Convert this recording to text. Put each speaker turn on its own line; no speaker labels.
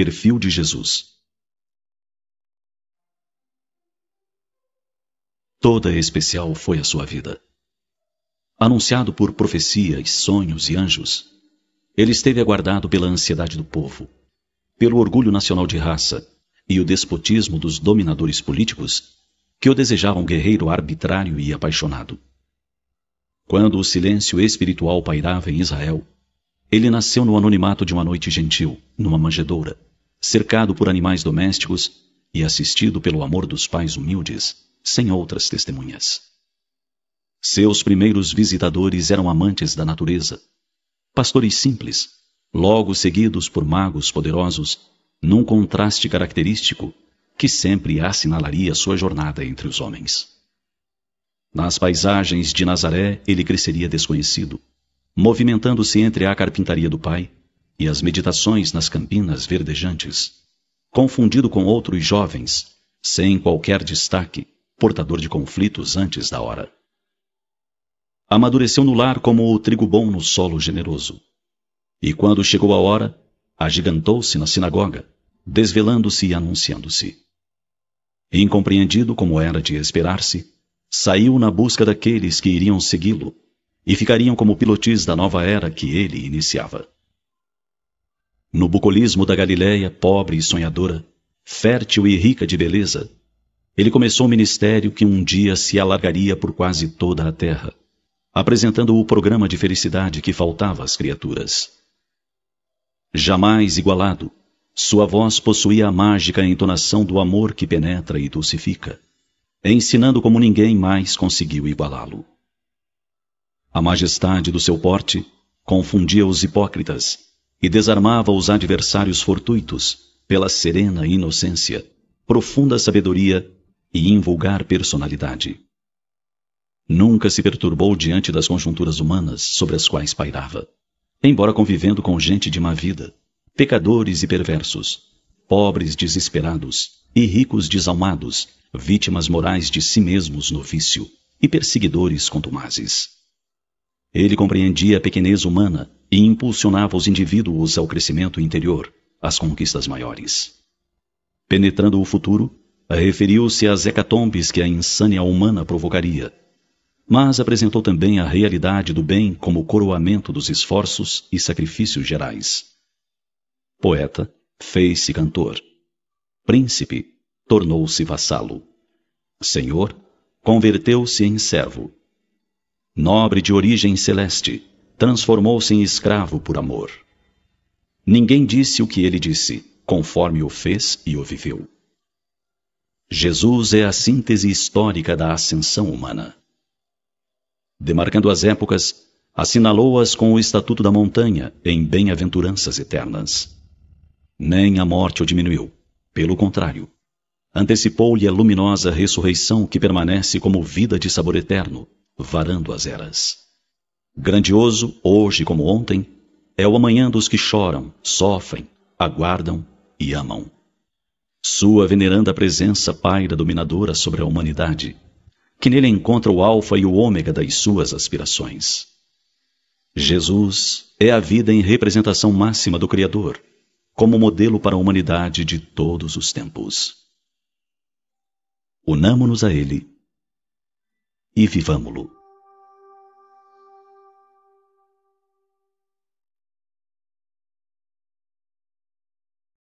Perfil de Jesus Toda especial foi a sua vida. Anunciado por profecias, sonhos e anjos, ele esteve aguardado pela ansiedade do povo, pelo orgulho nacional de raça e o despotismo dos dominadores políticos que o desejavam guerreiro arbitrário e apaixonado. Quando o silêncio espiritual pairava em Israel, ele nasceu no anonimato de uma noite gentil, numa manjedoura, cercado por animais domésticos e assistido pelo amor dos pais humildes, sem outras testemunhas. Seus primeiros visitadores eram amantes da natureza, pastores simples, logo seguidos por magos poderosos, num contraste característico que sempre assinalaria sua jornada entre os homens. Nas paisagens de Nazaré, ele cresceria desconhecido, movimentando-se entre a carpintaria do pai, e as meditações nas campinas verdejantes, confundido com outros jovens, sem qualquer destaque, portador de conflitos antes da hora. Amadureceu no lar como o trigo bom no solo generoso. E quando chegou a hora, agigantou-se na sinagoga, desvelando-se e anunciando-se. Incompreendido como era de esperar-se, saiu na busca daqueles que iriam segui-lo e ficariam como pilotis da nova era que ele iniciava. No bucolismo da Galiléia, pobre e sonhadora, fértil e rica de beleza, ele começou um ministério que um dia se alargaria por quase toda a terra, apresentando o programa de felicidade que faltava às criaturas. Jamais igualado, sua voz possuía a mágica entonação do amor que penetra e dulcifica, ensinando como ninguém mais conseguiu igualá-lo. A majestade do seu porte confundia os hipócritas e desarmava os adversários fortuitos pela serena inocência, profunda sabedoria e invulgar personalidade. Nunca se perturbou diante das conjunturas humanas sobre as quais pairava, embora convivendo com gente de má vida, pecadores e perversos, pobres desesperados e ricos desalmados, vítimas morais de si mesmos no vício e perseguidores contumazes. Ele compreendia a pequenez humana e impulsionava os indivíduos ao crescimento interior, às conquistas maiores. Penetrando o futuro, referiu-se às hecatombes que a insânia humana provocaria, mas apresentou também a realidade do bem como coroamento dos esforços e sacrifícios gerais. Poeta, fez-se cantor. Príncipe, tornou-se vassalo. Senhor, converteu-se em servo. Nobre de origem celeste, transformou-se em escravo por amor. Ninguém disse o que ele disse, conforme o fez e o viveu. Jesus é a síntese histórica da ascensão humana. Demarcando as épocas, assinalou-as com o Estatuto da Montanha em bem-aventuranças eternas. Nem a morte o diminuiu, pelo contrário, antecipou-lhe a luminosa ressurreição que permanece como vida de sabor eterno, varando as eras. Grandioso, hoje como ontem, é o amanhã dos que choram, sofrem, aguardam e amam. Sua veneranda presença paira dominadora sobre a humanidade, que nele encontra o alfa e o ômega das suas aspirações. Jesus é a vida em representação máxima do Criador, como modelo para a humanidade de todos os tempos. Unamo-nos a Ele e vivamo-lo.